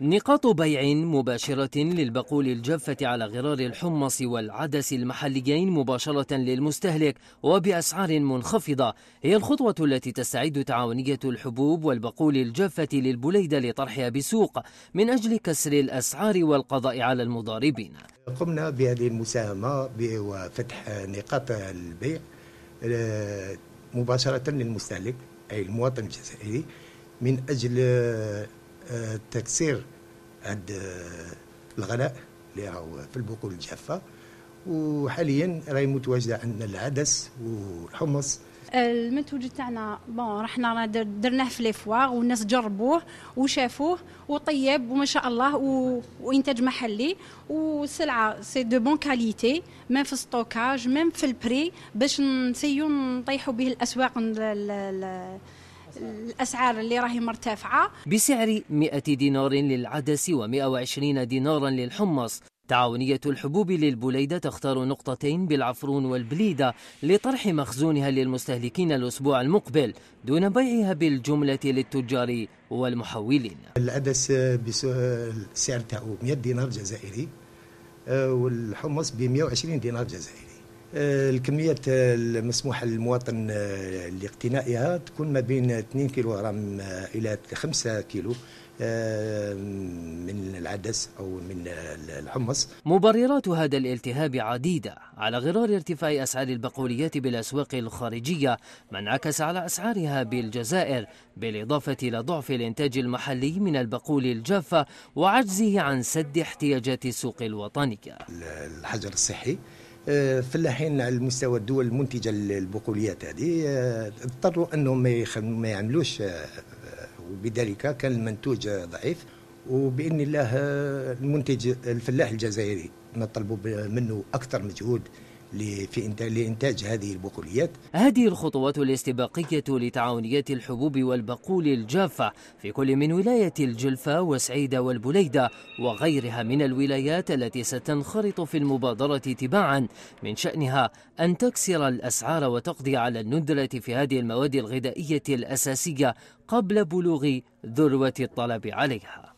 نقاط بيع مباشرة للبقول الجافة على غرار الحمص والعدس المحليين مباشرة للمستهلك وبأسعار منخفضة هي الخطوة التي تستعد تعاونية الحبوب والبقول الجافة للبليدة لطرحها بسوق من أجل كسر الأسعار والقضاء على المضاربين قمنا بهذه المساهمة وفتح نقاط البيع آه، مباشرة للمستهلك أي المواطن الجزائري من أجل التكسير عند الغلاء اللي راهو في البقول الجافه وحاليا راهي متواجده عندنا العدس والحمص المنتوج تاعنا بون رحنا درناه في لي فواغ والناس جربوه وشافوه وطيب وما شاء الله و... وانتاج محلي وسلعه سي دو بون كاليتي ميم في الستوكاج ميم في البري باش نسيو نطيحوا به الاسواق الأسعار اللي راهي مرتفعة بسعر 100 دينار للعدس و120 دينارا للحمص تعاونية الحبوب للبليدة تختار نقطتين بالعفرون والبليدة لطرح مخزونها للمستهلكين الأسبوع المقبل دون بيعها بالجملة للتجار والمحولين العدس بسعر تاعو 100 دينار جزائري آه، والحمص ب 120 دينار جزائري آه، الكمية المسموح للمواطن آه، لاقتنائها تكون ما بين 2 كيلوغرام آه، إلى 5 كيلو من العدس أو من الحمص مبررات هذا الالتهاب عديدة على غرار ارتفاع أسعار البقوليات بالأسواق الخارجية ما انعكس على أسعارها بالجزائر بالإضافة إلى ضعف الإنتاج المحلي من البقول الجافة وعجزه عن سد احتياجات السوق الوطنية الحجر الصحي آه، فلاحين على المستوى الدول المنتجه للبقوليات هذه آه، اضطروا انهم ما يعملوش آه، وبذلك كان المنتوج ضعيف وباذن الله المنتج الفلاح الجزائري نطلبوا منه اكثر مجهود في لإنتاج هذه البقوليات هذه الخطوات الاستباقية لتعاونيات الحبوب والبقول الجافة في كل من ولاية الجلفة وسعيدة والبليدة وغيرها من الولايات التي ستنخرط في المبادرة تباعا من شأنها أن تكسر الأسعار وتقضي على الندرة في هذه المواد الغذائية الأساسية قبل بلوغ ذروة الطلب عليها